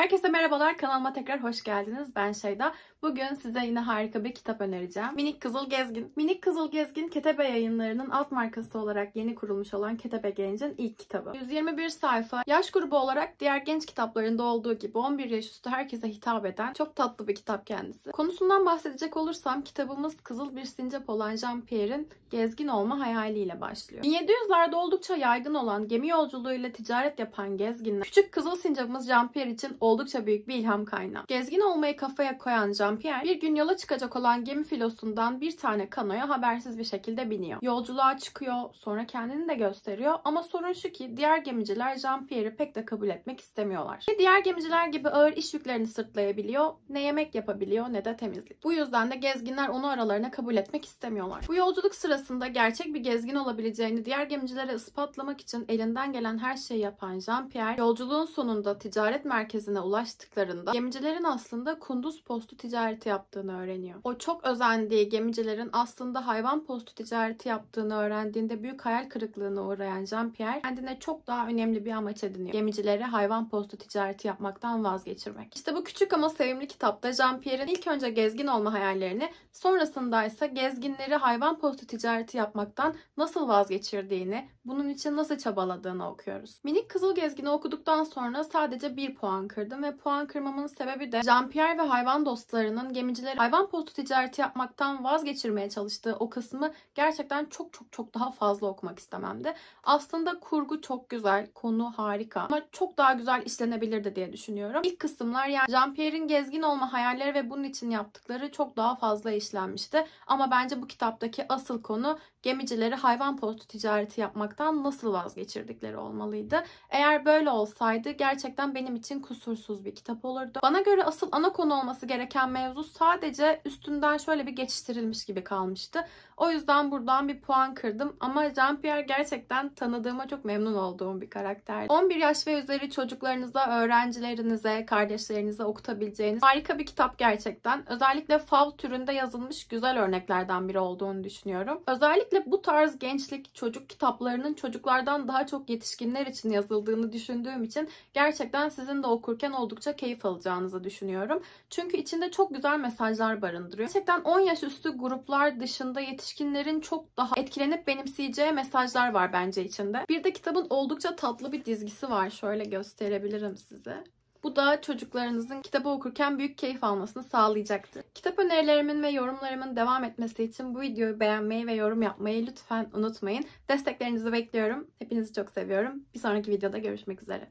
Herkese merhabalar. Kanalıma tekrar hoş geldiniz. Ben Şeyda. Bugün size yine harika bir kitap önereceğim. Minik Kızıl Gezgin. Minik Kızıl Gezgin, Ketebe yayınlarının alt markası olarak yeni kurulmuş olan Ketebe Genç'in ilk kitabı. 121 sayfa. Yaş grubu olarak diğer genç kitaplarında olduğu gibi 11 yaş üstü herkese hitap eden çok tatlı bir kitap kendisi. Konusundan bahsedecek olursam kitabımız Kızıl Bir Sincap olan Jean Pierre'in gezgin olma hayaliyle başlıyor. 1700'lerde oldukça yaygın olan gemi yolculuğuyla ticaret yapan gezginler, küçük kızıl sincapımız Jean Pierre için o oldukça büyük bir ilham kaynağı. Gezgin olmayı kafaya koyan Jean-Pierre bir gün yola çıkacak olan gemi filosundan bir tane kanoya habersiz bir şekilde biniyor. Yolculuğa çıkıyor, sonra kendini de gösteriyor ama sorun şu ki diğer gemiciler Jean-Pierre'i pek de kabul etmek istemiyorlar. Ne diğer gemiciler gibi ağır iş yüklerini sırtlayabiliyor, ne yemek yapabiliyor ne de temizlik. Bu yüzden de gezginler onu aralarına kabul etmek istemiyorlar. Bu yolculuk sırasında gerçek bir gezgin olabileceğini diğer gemicilere ispatlamak için elinden gelen her şeyi yapan Jean-Pierre yolculuğun sonunda ticaret merkezine limanına ulaştıklarında gemicilerin aslında kunduz postu ticareti yaptığını öğreniyor. O çok özendiği gemicilerin aslında hayvan postu ticareti yaptığını öğrendiğinde büyük hayal kırıklığına uğrayan Jean-Pierre kendine çok daha önemli bir amaç ediniyor. Gemicilere hayvan postu ticareti yapmaktan vazgeçirmek. İşte bu küçük ama sevimli kitapta Jean-Pierre'in ilk önce gezgin olma hayallerini sonrasında ise gezginleri hayvan postu ticareti yapmaktan nasıl vazgeçirdiğini, bunun için nasıl çabaladığını okuyoruz. Minik Kızıl Gezgin'i okuduktan sonra sadece bir puan kırdı girdim ve puan kırmamın sebebi de Jean-Pierre ve hayvan dostlarının gemicileri hayvan postu ticareti yapmaktan vazgeçirmeye çalıştığı o kısmı gerçekten çok çok çok daha fazla okumak istememdi. Aslında kurgu çok güzel, konu harika ama çok daha güzel işlenebilirdi diye düşünüyorum. İlk kısımlar yani Jean-Pierre'in gezgin olma hayalleri ve bunun için yaptıkları çok daha fazla işlenmişti. Ama bence bu kitaptaki asıl konu gemicileri hayvan postu ticareti yapmaktan nasıl vazgeçirdikleri olmalıydı. Eğer böyle olsaydı gerçekten benim için kusursuz konulusuz bir kitap olurdu. Bana göre asıl ana konu olması gereken mevzu sadece üstünden şöyle bir geçiştirilmiş gibi kalmıştı. O yüzden buradan bir puan kırdım ama Jean-Pierre gerçekten tanıdığıma çok memnun olduğum bir karakter. 11 yaş ve üzeri çocuklarınıza, öğrencilerinize, kardeşlerinize okutabileceğiniz harika bir kitap gerçekten. Özellikle fav türünde yazılmış güzel örneklerden biri olduğunu düşünüyorum. Özellikle bu tarz gençlik çocuk kitaplarının çocuklardan daha çok yetişkinler için yazıldığını düşündüğüm için gerçekten sizin de okurken dinlerken oldukça keyif alacağınızı düşünüyorum. Çünkü içinde çok güzel mesajlar barındırıyor. Gerçekten 10 yaş üstü gruplar dışında yetişkinlerin çok daha etkilenip benimseyeceği mesajlar var bence içinde. Bir de kitabın oldukça tatlı bir dizgisi var. Şöyle gösterebilirim size. Bu da çocuklarınızın kitabı okurken büyük keyif almasını sağlayacaktır. Kitap önerilerimin ve yorumlarımın devam etmesi için bu videoyu beğenmeyi ve yorum yapmayı lütfen unutmayın. Desteklerinizi bekliyorum. Hepinizi çok seviyorum. Bir sonraki videoda görüşmek üzere.